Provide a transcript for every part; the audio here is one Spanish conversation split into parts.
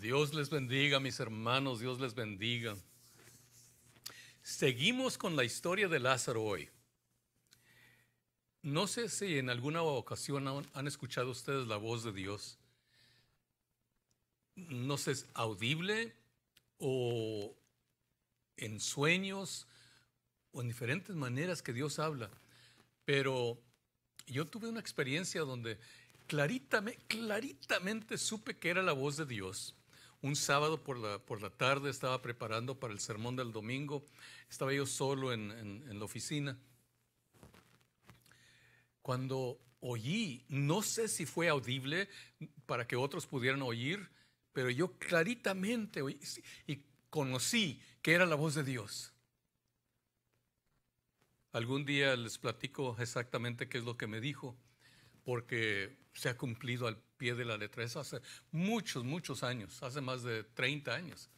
Dios les bendiga, mis hermanos, Dios les bendiga. Seguimos con la historia de Lázaro hoy. No sé si en alguna ocasión han escuchado ustedes la voz de Dios. No sé, es audible o en sueños o en diferentes maneras que Dios habla. Pero yo tuve una experiencia donde claritamente supe que era la voz de Dios un sábado por la, por la tarde, estaba preparando para el sermón del domingo, estaba yo solo en, la oficina. Cuando oí, no sé si fue audible para que otros pudieran oír, pero yo claritamente oí y conocí que era la voz de Dios. Algún día les platico exactamente qué es lo que me dijo, porque se ha cumplido al pie de la letra. Eso hace muchos, muchos años, hace más de 30 años.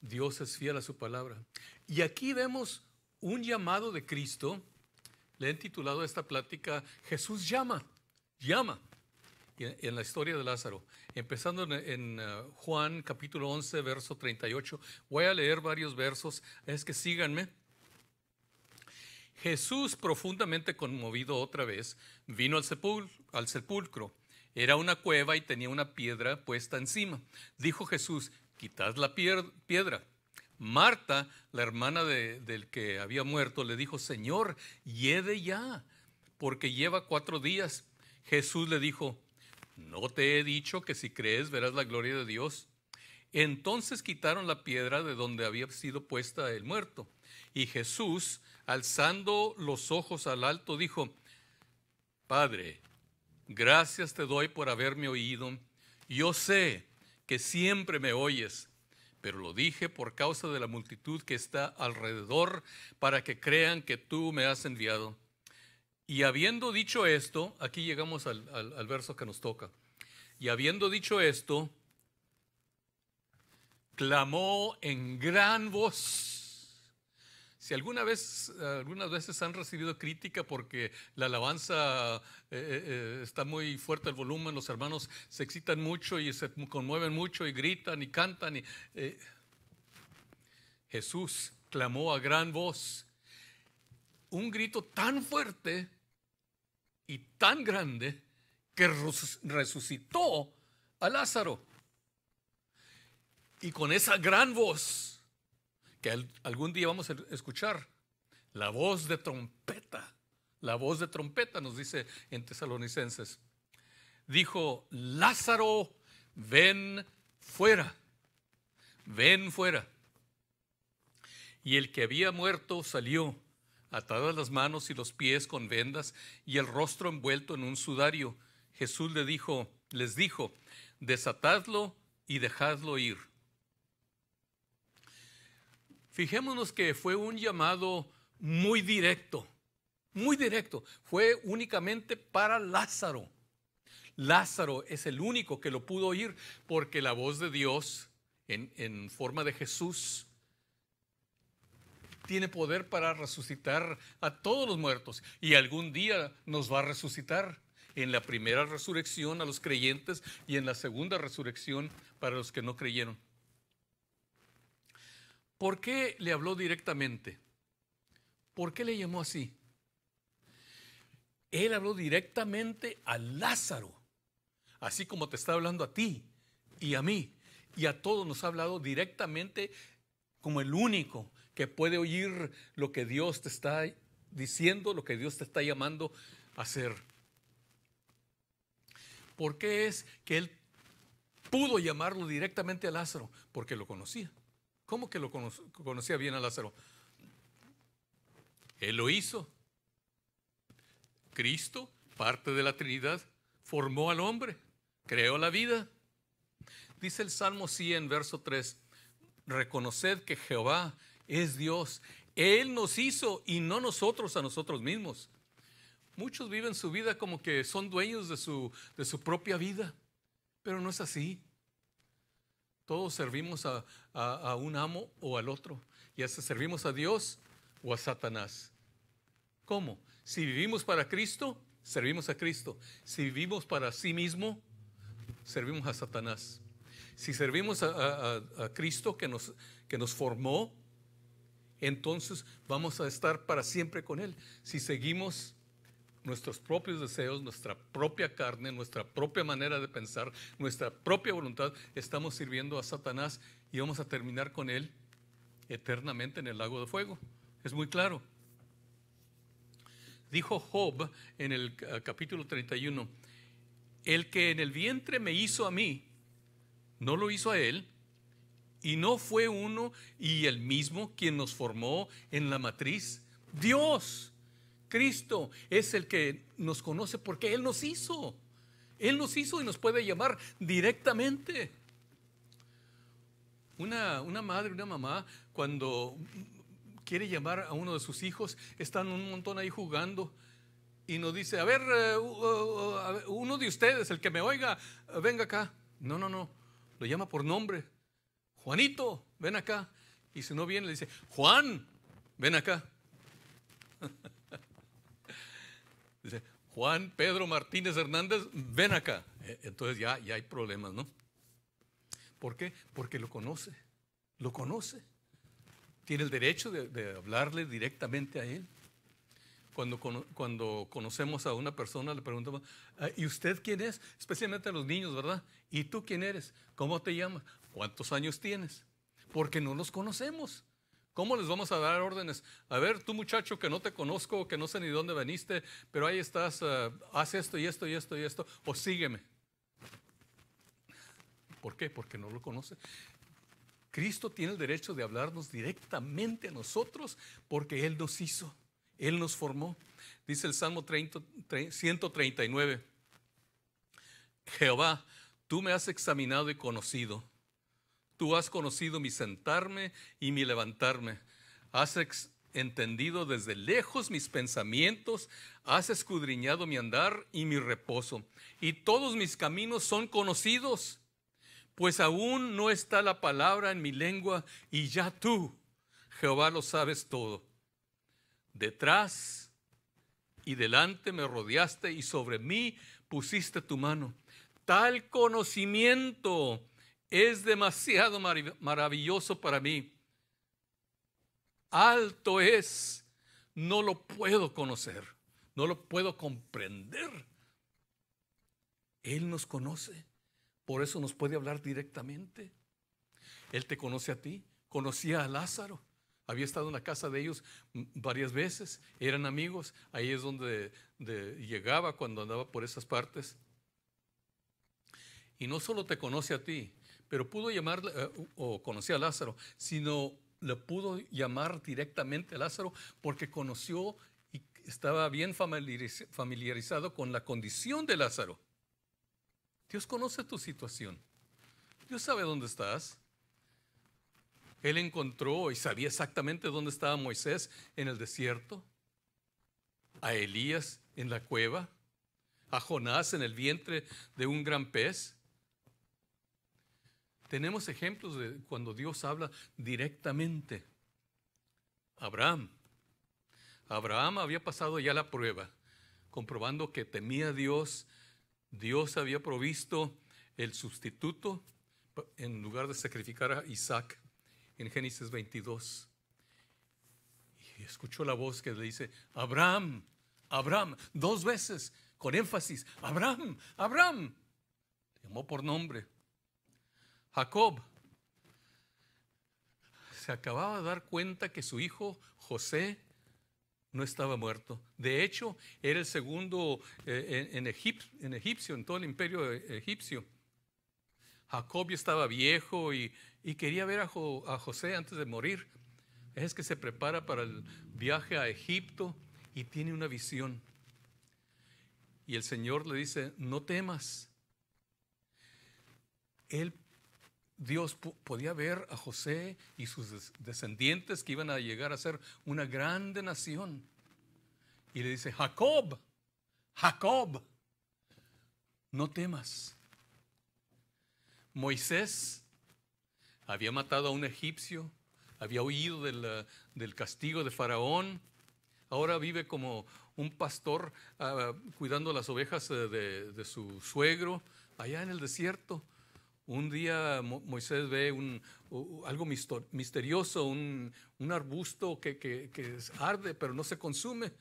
Dios es fiel a su palabra. Y aquí vemos un llamado de Cristo. Le he titulado esta plática Jesús llama, llama. en la historia de Lázaro, empezando en, eh, Juan capítulo 11, verso 38, voy a leer varios versos, es que síganme Jesús, profundamente conmovido otra vez, vino al, sepulcro. Era una cueva y tenía una piedra puesta encima. Dijo Jesús, quitad la piedra. Marta, la hermana del que había muerto, le dijo, Señor, lleve ya, porque lleva cuatro días. Jesús le dijo, ¿no te he dicho que si crees verás la gloria de Dios? Entonces quitaron la piedra de donde había sido puesta el muerto. Y Jesús, alzando los ojos al alto, dijo, Padre, gracias te doy por haberme oído. Yo sé que siempre me oyes, pero lo dije por causa de la multitud que está alrededor, para que crean que tú me has enviado. Y habiendo dicho esto, aquí llegamos al, verso que nos toca. Y habiendo dicho esto, clamó en gran voz si alguna vez, algunas veces han recibido crítica porque la alabanza eh, eh, eh, está muy fuerte el volumen, los hermanos se excitan mucho y se conmueven mucho y gritan y cantan. Jesús clamó a gran voz un grito tan fuerte y tan grande que resucitó a Lázaro. Y con esa gran voz, algún día vamos a escuchar, la voz de trompeta, la voz de trompeta nos dice en tesalonicenses. Dijo, Lázaro, ven fuera, ven fuera. Y el que había muerto salió, atadas las manos y los pies con vendas y el rostro envuelto en un sudario. Jesús le dijo, les dijo, desatadlo y dejadlo ir fijémonos que fue un llamado muy directo, muy directo. Fue únicamente para Lázaro. Lázaro es el único que lo pudo oír porque la voz de Dios en, en forma de Jesús tiene poder para resucitar a todos los muertos y algún día nos va a resucitar en la primera resurrección a los creyentes y en la segunda resurrección para los que no creyeron. ¿Por qué le habló directamente? ¿Por qué le llamó así? Él habló directamente a Lázaro, así como te está hablando a ti y a mí. Y a todos nos ha hablado directamente como el único que puede oír lo que Dios te está diciendo, lo que Dios te está llamando a hacer. ¿Por qué es que Él pudo llamarlo directamente a Lázaro? Porque lo conocía. ¿Cómo que lo conocía bien a Lázaro? Él lo hizo. Cristo, parte de la Trinidad, formó al hombre, creó la vida. Dice el Salmo 100, verso 3, reconoced que Jehová es Dios. Él nos hizo y no nosotros a nosotros mismos. Muchos viven su vida como que son dueños de su, de su propia vida, pero no es así. Todos servimos a, un amo o al otro. Ya sea servimos a Dios o a Satanás. ¿Cómo? Si vivimos para Cristo, servimos a Cristo. Si vivimos para sí mismo, servimos a Satanás. Si servimos a, Cristo que nos, que nos formó, entonces vamos a estar para siempre con Él. Si seguimos nuestros propios deseos, nuestra propia carne, nuestra propia manera de pensar, nuestra propia voluntad, estamos sirviendo a Satanás y vamos a terminar con él eternamente en el lago de fuego. Es muy claro. Dijo Job en el eh, capítulo 31, el que en el vientre me hizo a mí, no lo hizo a él, y no fue uno y el mismo quien nos formó en la matriz, Dios Cristo es el que nos conoce porque Él nos hizo. Él nos hizo y nos puede llamar directamente. Una, una madre, una mamá, cuando quiere llamar a uno de sus hijos, están un montón ahí jugando y nos dice, a ver, eh, uno de ustedes, el que me oiga, venga acá. No, no, no, lo llama por nombre. Juanito, ven acá. Y si no viene, le dice, Juan, ven acá. Juan Pedro Martínez Hernández, ven acá. Eh, entonces ya, ya hay problemas, ¿no? ¿Por qué? Porque lo conoce, lo conoce. Tiene el derecho de, hablarle directamente a él. Cuando, cuando, conocemos a una persona, le preguntamos, ah, ¿y usted quién es? Especialmente a los niños, ¿verdad? ¿Y tú quién eres? ¿Cómo te llamas? ¿Cuántos años tienes? Porque no los conocemos. ¿Cómo les vamos a dar órdenes? A ver, tú muchacho que no te conozco, que no sé ni dónde veniste, pero ahí estás, eh, haz esto y esto y esto y esto, o sígueme. ¿Por qué? Porque no lo conoce. Cristo tiene el derecho de hablarnos directamente a nosotros porque Él nos hizo, Él nos formó. Dice el Salmo 139, Jehová, tú me has examinado y conocido. Tú has conocido mi sentarme y mi levantarme. Has entendido desde lejos mis pensamientos, has escudriñado mi andar y mi reposo, y todos mis caminos son conocidos, pues aún no está la palabra en mi lengua, y ya tú, Jehová, lo sabes todo. Detrás y delante me rodeaste y sobre mí pusiste tu mano. Tal conocimiento es demasiado maravilloso para mí. Alto es, no lo puedo conocer, no lo puedo comprender. Él nos conoce, por eso nos puede hablar directamente. Él te conoce a ti, conocía a Lázaro, había estado en la casa de ellos mm, varias veces, eran amigos, ahí es donde llegaba cuando andaba por esas partes. Y no solo te conoce a ti, pero pudo llamar eh, o conocía a Lázaro, sino le pudo llamar directamente a Lázaro porque conoció y estaba bien familiarizado con la condición de Lázaro. Dios conoce tu situación. Dios sabe dónde estás. Él encontró y sabía exactamente dónde estaba Moisés en el desierto, a Elías en la cueva, a Jonás en el vientre de un gran pez. Tenemos ejemplos de cuando Dios habla directamente. Abraham. Abraham había pasado ya la prueba, comprobando que temía a Dios. Dios había provisto el sustituto en lugar de sacrificar a Isaac en Génesis 22. Y escuchó la voz que le dice, Abraham, Abraham, dos veces, con énfasis, Abraham, Abraham. Llamó por nombre. Jacob se acababa de dar cuenta que su hijo José no estaba muerto. De hecho, era el segundo eh, en, Egipto, en, egipcio, en todo el imperio e-, egipcio. Jacob estaba viejo y, quería ver a, José antes de morir. Es que se prepara para el viaje a Egipto y tiene una visión. Y el Señor le dice, no temas. Él Dios podía ver a José y sus descendientes que iban a llegar a ser una grande nación. Y le dice, Jacob, Jacob, no temas. Moisés había matado a un egipcio, había huido del, castigo de Faraón, ahora vive como un pastor ah, cuidando las ovejas eh, de su suegro allá en el desierto un día Moisés ve un, algo misterioso, un, arbusto que, arde pero no se consume.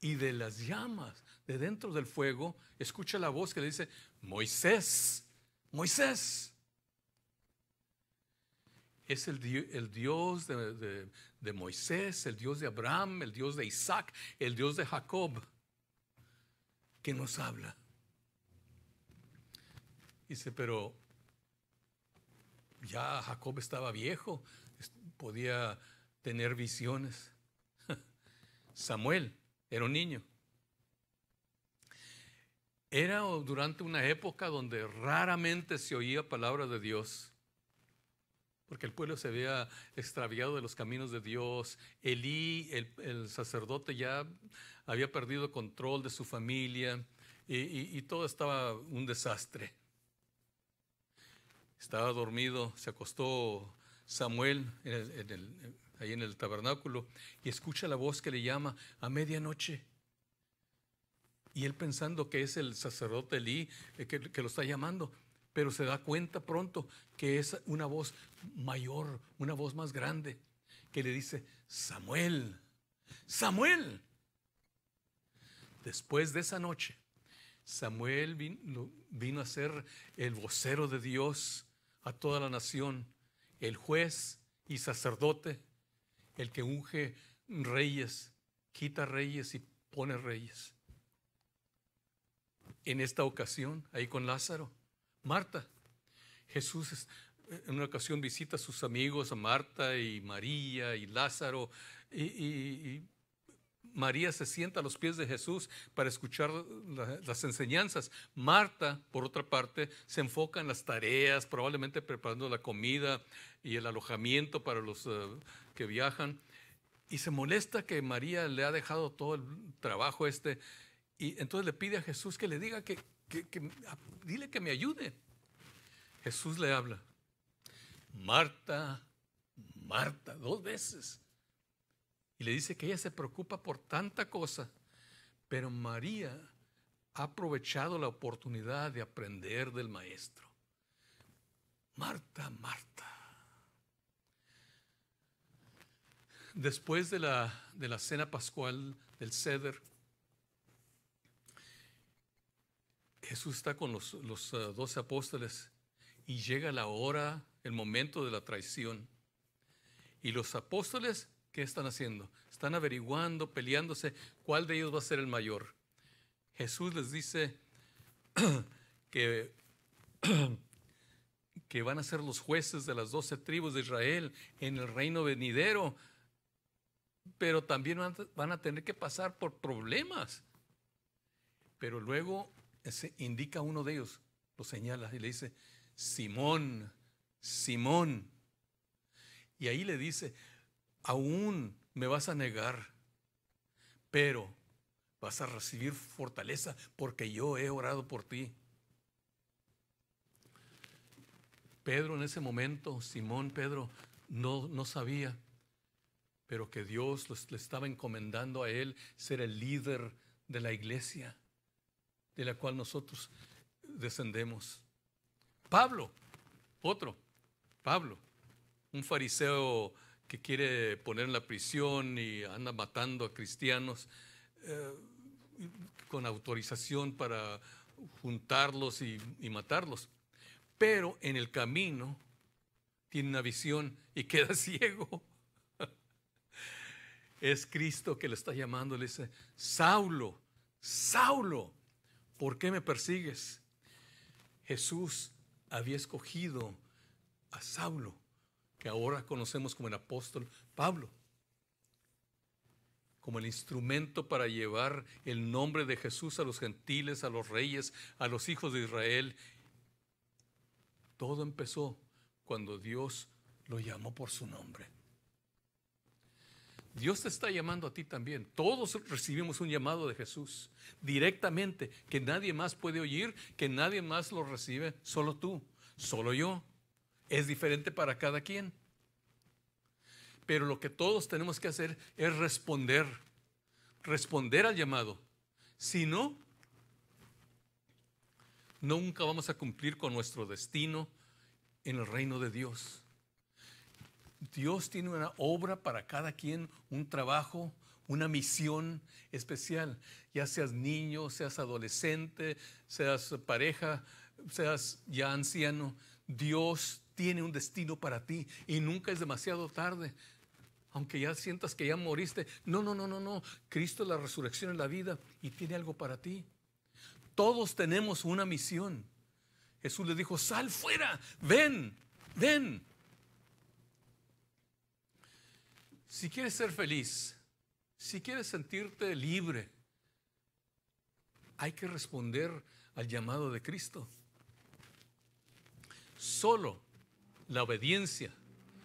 Y de las llamas, de dentro del fuego, escucha la voz que le dice, Moisés, Moisés. Es el, el Dios de, de Moisés, el Dios de Abraham, el Dios de Isaac, el Dios de Jacob, que nos habla. Dice, pero ya Jacob estaba viejo, podía tener visiones. Samuel era un niño. Era durante una época donde raramente se oía palabra de Dios, porque el pueblo se había extraviado de los caminos de Dios. Elí, el, sacerdote, ya había perdido control de su familia y todo estaba un desastre estaba dormido, se acostó Samuel en ahí en el tabernáculo y escucha la voz que le llama a medianoche. Y él pensando que es el sacerdote Elí eh, que, lo está llamando, pero se da cuenta pronto que es una voz mayor, una voz más grande, que le dice, Samuel, Samuel. Después de esa noche, Samuel vino, a ser el vocero de Dios a toda la nación, el juez y sacerdote, el que unge reyes, quita reyes y pone reyes. En esta ocasión, ahí con Lázaro, Marta, Jesús eh, en una ocasión visita a sus amigos, a Marta y María y Lázaro, y, María se sienta a los pies de Jesús para escuchar las enseñanzas. Marta, por otra parte, se enfoca en las tareas, probablemente preparando la comida y el alojamiento para los eh, que viajan. Y se molesta que María le ha dejado todo el trabajo este. Y entonces le pide a Jesús que le diga que, dile que me ayude. Jesús le habla. Marta, Marta, dos veces. Y le dice que ella se preocupa por tanta cosa, pero María ha aprovechado la oportunidad de aprender del maestro. Marta, Marta. Después de la, cena pascual del Ceder, Jesús está con los eh, doce apóstoles y llega la hora, el momento de la traición. Y los apóstoles ¿Qué están haciendo? Están averiguando, peleándose cuál de ellos va a ser el mayor. Jesús les dice que, que van a ser los jueces de las doce tribus de Israel en el reino venidero, pero también van a tener que pasar por problemas. Pero luego se indica uno de ellos, lo señala y le dice, Simón, Simón. Y ahí le dice, aún me vas a negar, pero vas a recibir fortaleza porque yo he orado por ti. Pedro en ese momento, Simón Pedro, no, no sabía, pero que Dios le estaba encomendando a él ser el líder de la iglesia de la cual nosotros descendemos. Pablo, otro, Pablo, un fariseo que quiere poner en la prisión y anda matando a cristianos eh, con autorización para juntarlos y, matarlos. Pero en el camino tiene una visión y queda ciego. Es Cristo que le está llamando, le dice, Saulo, Saulo, ¿por qué me persigues? Jesús había escogido a Saulo que ahora conocemos como el apóstol Pablo, como el instrumento para llevar el nombre de Jesús a los gentiles, a los reyes, a los hijos de Israel. Todo empezó cuando Dios lo llamó por su nombre. Dios te está llamando a ti también. Todos recibimos un llamado de Jesús directamente, que nadie más puede oír, que nadie más lo recibe, solo tú, solo yo es diferente para cada quien. Pero lo que todos tenemos que hacer es responder, responder al llamado. Si no, nunca vamos a cumplir con nuestro destino en el reino de Dios. Dios tiene una obra para cada quien, un trabajo, una misión especial, ya seas niño, seas adolescente, seas pareja, seas ya anciano. Dios tiene un destino para ti y nunca es demasiado tarde. Aunque ya sientas que ya moriste, no, no, no, no, no. Cristo es la resurrección en la vida y tiene algo para ti. Todos tenemos una misión. Jesús le dijo, sal fuera, ven, ven. Si quieres ser feliz, si quieres sentirte libre, hay que responder al llamado de Cristo. Solo la obediencia.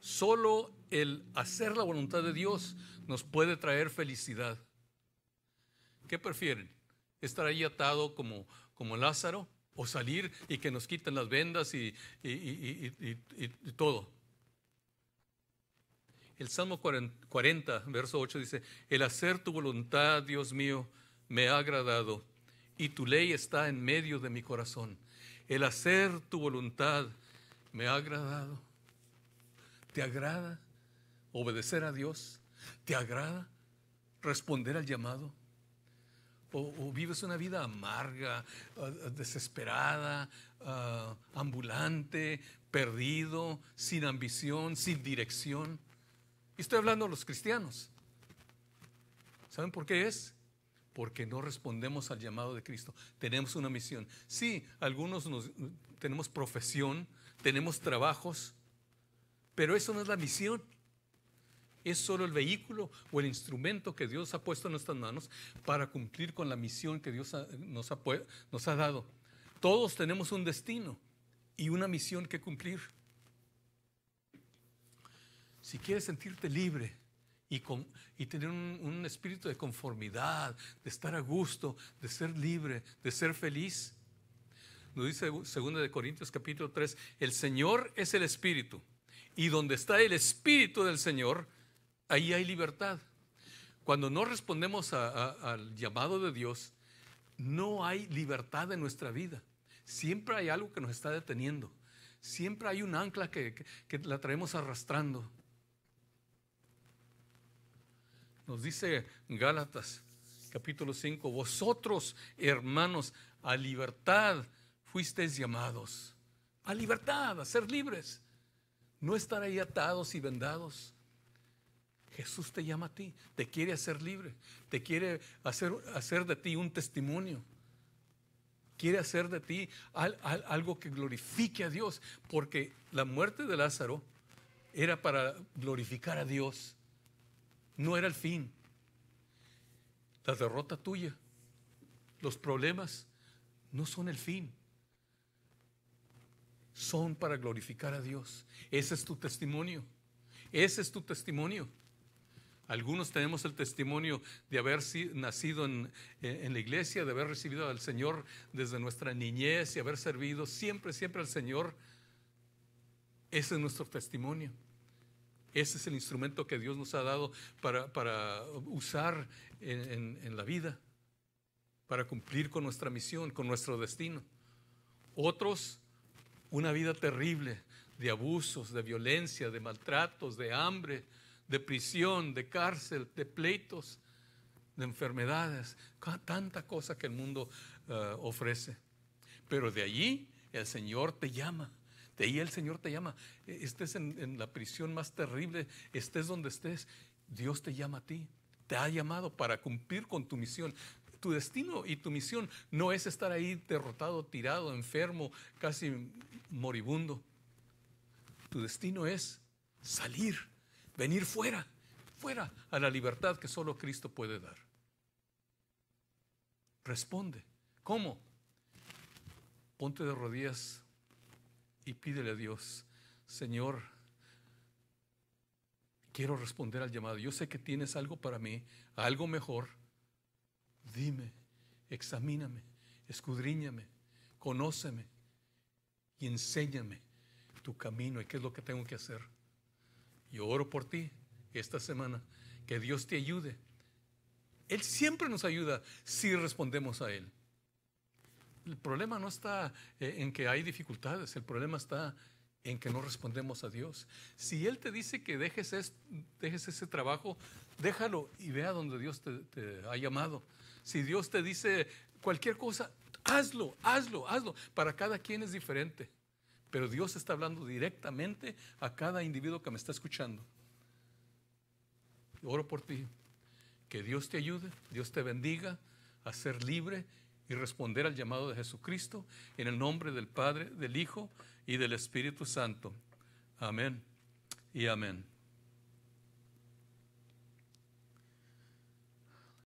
Solo el hacer la voluntad de Dios nos puede traer felicidad. ¿Qué prefieren? ¿Estar ahí atado como, como Lázaro o salir y que nos quiten las vendas y, todo? El Salmo 40, 40, verso 8 dice, el hacer tu voluntad, Dios mío, me ha agradado y tu ley está en medio de mi corazón. El hacer tu voluntad me ha agradado. ¿Te agrada obedecer a Dios? ¿Te agrada responder al llamado? ¿O, vives una vida amarga, ah, ah, desesperada, ah, ambulante, perdido, sin ambición, sin dirección? Y estoy hablando a los cristianos. ¿Saben por qué es? Porque no respondemos al llamado de Cristo. Tenemos una misión. Sí, algunos tenemos profesión, tenemos trabajos, pero eso no es la misión. Es solo el vehículo o el instrumento que Dios ha puesto en nuestras manos para cumplir con la misión que Dios nos, ha, dado. Todos tenemos un destino y una misión que cumplir. Si quieres sentirte libre y, con, y tener un espíritu de conformidad, de estar a gusto, de ser libre, de ser feliz, nos dice 2 Corintios capítulo 3, el Señor es el Espíritu. Y donde está el Espíritu del Señor, ahí hay libertad. Cuando no respondemos al llamado de Dios, no hay libertad en nuestra vida. Siempre hay algo que nos está deteniendo. Siempre hay un ancla que, que la traemos arrastrando. Nos dice Gálatas capítulo 5, vosotros hermanos, a libertad fuisteis llamados a libertad, a ser libres. No estar ahí atados y vendados. Jesús te llama a ti, te quiere hacer libre, te quiere hacer, hacer de ti un testimonio. Quiere hacer de ti algo que glorifique a Dios, porque la muerte de Lázaro era para glorificar a Dios, no era el fin. La derrota tuya, los problemas, no son el fin son para glorificar a Dios. Ese es tu testimonio. Ese es tu testimonio. Algunos tenemos el testimonio de haber nacido en, la iglesia, de haber recibido al Señor desde nuestra niñez y haber servido siempre, siempre al Señor. Ese es nuestro testimonio. Ese es el instrumento que Dios nos ha dado para, usar en, en la vida, para cumplir con nuestra misión, con nuestro destino. Otros una vida terrible de abusos, de violencia, de maltratos, de hambre, de prisión, de cárcel, de pleitos, de enfermedades, tanta cosa que el mundo eh, ofrece. Pero de allí el Señor te llama. De ahí el Señor te llama. E-, estés en, en, la prisión más terrible, estés donde estés, Dios te llama a ti. Te ha llamado para cumplir con tu misión tu destino y tu misión no es estar ahí derrotado, tirado, enfermo, casi moribundo. Tu destino es salir, venir fuera, fuera a la libertad que solo Cristo puede dar. Responde. ¿Cómo? Ponte de rodillas y pídele a Dios, Señor, quiero responder al llamado. Yo sé que tienes algo para mí, algo mejor dime, examíname, escudriñame, conóceme y enséñame tu camino y qué es lo que tengo que hacer. Yo oro por ti esta semana, que Dios te ayude. Él siempre nos ayuda si respondemos a Él. El problema no está eh, en que hay dificultades, el problema está en que no respondemos a Dios. Si Él te dice que dejes, ese trabajo, déjalo y vea donde Dios te ha llamado. Si Dios te dice cualquier cosa, hazlo, hazlo, hazlo. Para cada quien es diferente. Pero Dios está hablando directamente a cada individuo que me está escuchando. Oro por ti. Que Dios te ayude, Dios te bendiga a ser libre y responder al llamado de Jesucristo en el nombre del Padre, del Hijo y del Espíritu Santo. Amén y amén.